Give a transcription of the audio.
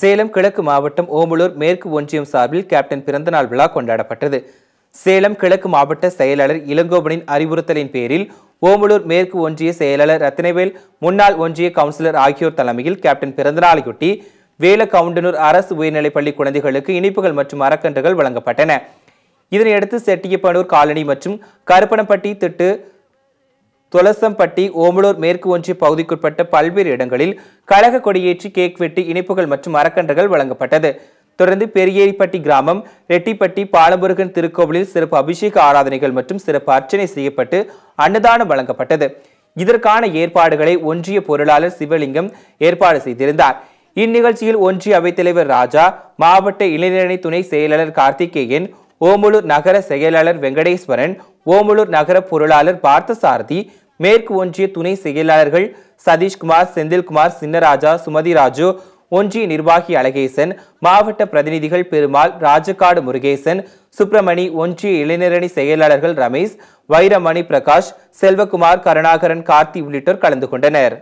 சேலம் கிழக்கு மாவட்டம் ஓமலூர் மேற்கு ஒன்றியம் சார்பில் கேப்டன் பிறந்தநாள் விழா கொண்டாடப்பட்டது சேலம் கிழக்கு மாவட்ட செயலாளர் இளங்கோபனின் அறிவுறுத்தலின் பேரில் ஓமலூர் மேற்கு ஒன்றிய செயலாளர் ரத்தினவேல் முன்னாள் ஒன்றிய கவுன்சிலர் ஆகியோர் தலைமையில் கேப்டன் பிறந்தநாளையொட்டி வேலக்கவுண்டனூர் அரசு பள்ளி குழந்தைகளுக்கு இனிப்புகள் மற்றும் அறக்கன்றுகள் வழங்கப்பட்டன இதனையடுத்து செட்டியப்பனூர் காலனி மற்றும் கருப்பணப்பட்டி திட்டு தொலசம்பட்டி ஓமலூர் மேற்கு ஒன்றிய பகுதிக்குட்பட்ட பல்வேறு இடங்களில் கழக கொடியேற்றி கேக் வெட்டி இனிப்புகள் மற்றும் அறக்கன்றுகள் வழங்கப்பட்டது தொடர்ந்து பெரியேரிப்பட்டி கிராமம் ரெட்டிப்பட்டி பாலமுருகன் திருக்கோவிலில் சிறப்பு அபிஷேக ஆராதனைகள் மற்றும் சிறப்பு அர்ச்சனை செய்யப்பட்டு அன்னதானம் வழங்கப்பட்டது இதற்கான ஏற்பாடுகளை ஒன்றிய பொருளாளர் சிவலிங்கம் ஏற்பாடு செய்திருந்தார் இந்நிகழ்ச்சியில் ஒன்றிய அவைத்தலைவர் ராஜா மாவட்ட இளைஞரணி துணை செயலாளர் கார்த்திகேயன் ஓமலூர் நகர செயலாளர் வெங்கடேஸ்வரன் ஓமலூர் நகர பொருளாளர் பார்த்தசாரதி மேற்கு ஒன்றிய துணை செயலாளர்கள் சதீஷ்குமார் செந்தில்குமார் சின்னராஜா சுமதி ராஜு ஒன்றிய நிர்வாகி அழகேசன் மாவட்ட பிரதிநிதிகள் பெருமாள் ராஜக்காடு முருகேசன் சுப்பிரமணி ஒன்றிய இளைஞரணி செயலாளர்கள் ரமேஷ் வைரமணி பிரகாஷ் செல்வகுமார் கருணாகரன் கார்த்தி உள்ளிட்டோர் கலந்து கொண்டனர்